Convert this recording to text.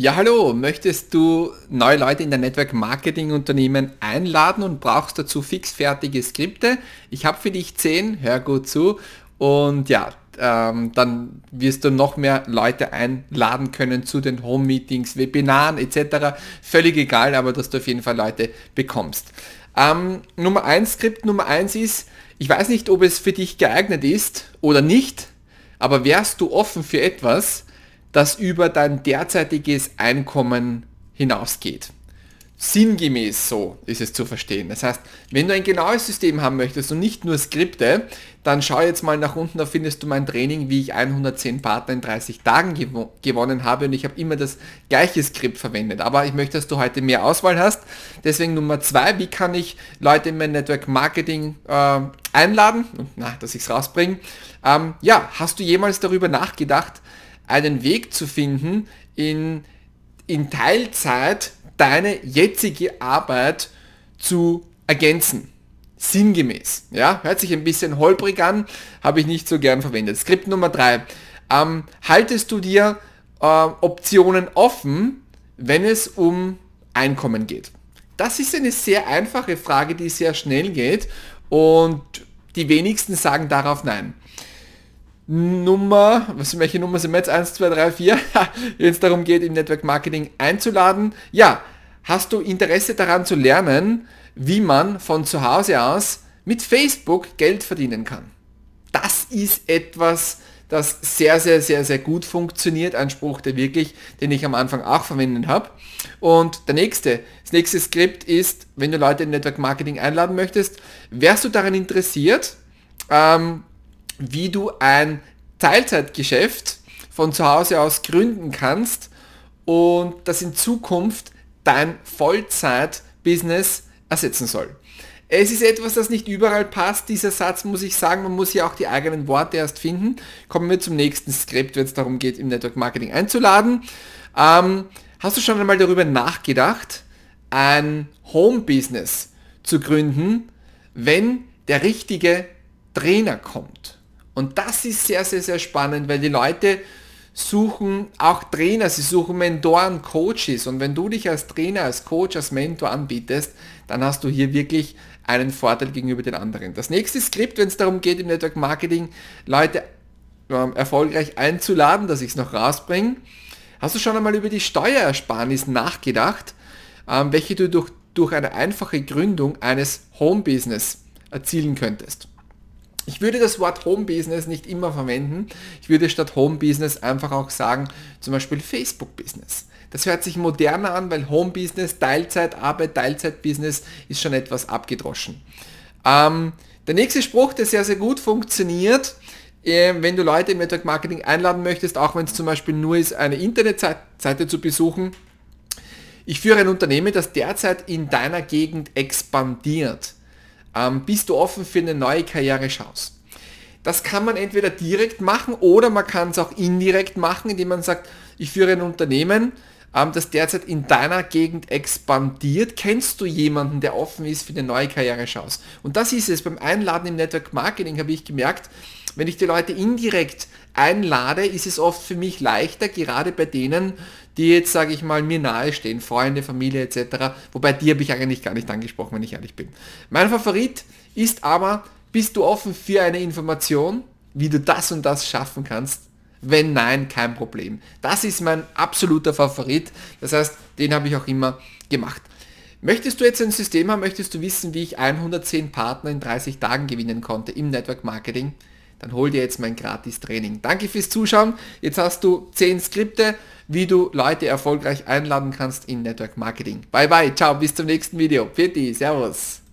Ja, hallo, möchtest du neue Leute in dein Network Marketing Unternehmen einladen und brauchst dazu fixfertige Skripte? Ich habe für dich zehn, hör gut zu und ja, ähm, dann wirst du noch mehr Leute einladen können zu den Home-Meetings, Webinaren etc. Völlig egal, aber dass du auf jeden Fall Leute bekommst. Ähm, Nummer eins Skript Nummer eins ist, ich weiß nicht, ob es für dich geeignet ist oder nicht, aber wärst du offen für etwas, das über dein derzeitiges Einkommen hinausgeht. Sinngemäß so ist es zu verstehen. Das heißt, wenn du ein genaues System haben möchtest und nicht nur Skripte, dann schau jetzt mal nach unten, da findest du mein Training, wie ich 110 Partner in 30 Tagen gew gewonnen habe und ich habe immer das gleiche Skript verwendet. Aber ich möchte, dass du heute mehr Auswahl hast. Deswegen Nummer zwei: wie kann ich Leute in mein Network Marketing äh, einladen? Na, dass ich es rausbringe. Ähm, ja, hast du jemals darüber nachgedacht, einen Weg zu finden, in, in Teilzeit deine jetzige Arbeit zu ergänzen. Sinngemäß. Ja, hört sich ein bisschen holprig an, habe ich nicht so gern verwendet. Skript Nummer drei: ähm, haltest du dir äh, Optionen offen, wenn es um Einkommen geht? Das ist eine sehr einfache Frage, die sehr schnell geht und die wenigsten sagen darauf nein. Nummer, was, welche Nummer sind wir jetzt? 1, 2, 3, 4, wenn es darum geht, im Network Marketing einzuladen. Ja, hast du Interesse daran zu lernen, wie man von zu Hause aus mit Facebook Geld verdienen kann? Das ist etwas, das sehr, sehr, sehr, sehr gut funktioniert. Ein Spruch, der wirklich, den ich am Anfang auch verwendet habe. Und der nächste, das nächste Skript ist, wenn du Leute im Network Marketing einladen möchtest, wärst du daran interessiert, ähm, wie du ein Teilzeitgeschäft von zu Hause aus gründen kannst und das in Zukunft dein Vollzeit-Business ersetzen soll. Es ist etwas, das nicht überall passt. Dieser Satz muss ich sagen, man muss ja auch die eigenen Worte erst finden. Kommen wir zum nächsten Skript, wenn es darum geht, im Network Marketing einzuladen. Ähm, hast du schon einmal darüber nachgedacht, ein Home-Business zu gründen, wenn der richtige Trainer kommt? Und das ist sehr, sehr, sehr spannend, weil die Leute suchen auch Trainer, sie suchen Mentoren, Coaches. Und wenn du dich als Trainer, als Coach, als Mentor anbietest, dann hast du hier wirklich einen Vorteil gegenüber den anderen. Das nächste Skript, wenn es darum geht, im Network Marketing Leute ähm, erfolgreich einzuladen, dass ich es noch rausbringe. Hast du schon einmal über die Steuerersparnis nachgedacht, ähm, welche du durch, durch eine einfache Gründung eines Home-Business erzielen könntest? Ich würde das Wort Home Business nicht immer verwenden. Ich würde statt Home Business einfach auch sagen, zum Beispiel Facebook Business. Das hört sich moderner an, weil Home Business, Teilzeitarbeit, Teilzeitbusiness ist schon etwas abgedroschen. Ähm, der nächste Spruch, der sehr, sehr gut funktioniert, äh, wenn du Leute im Network Marketing einladen möchtest, auch wenn es zum Beispiel nur ist, eine Internetseite zu besuchen. Ich führe ein Unternehmen, das derzeit in deiner Gegend expandiert ähm, bist du offen für eine neue Karrierechance? Das kann man entweder direkt machen oder man kann es auch indirekt machen, indem man sagt, ich führe ein Unternehmen, ähm, das derzeit in deiner Gegend expandiert. Kennst du jemanden, der offen ist für eine neue Karrierechance? Und das ist es. Beim Einladen im Network Marketing habe ich gemerkt, wenn ich die Leute indirekt einlade, ist es oft für mich leichter, gerade bei denen, die jetzt, sage ich mal, mir nahestehen, Freunde, Familie etc. Wobei die habe ich eigentlich gar nicht angesprochen, wenn ich ehrlich bin. Mein Favorit ist aber, bist du offen für eine Information, wie du das und das schaffen kannst? Wenn nein, kein Problem. Das ist mein absoluter Favorit. Das heißt, den habe ich auch immer gemacht. Möchtest du jetzt ein System haben, möchtest du wissen, wie ich 110 Partner in 30 Tagen gewinnen konnte im Network Marketing? Dann hol dir jetzt mein gratis Training. Danke fürs Zuschauen. Jetzt hast du 10 Skripte wie du Leute erfolgreich einladen kannst in Network Marketing. Bye bye, ciao, bis zum nächsten Video. Pfiat Servus.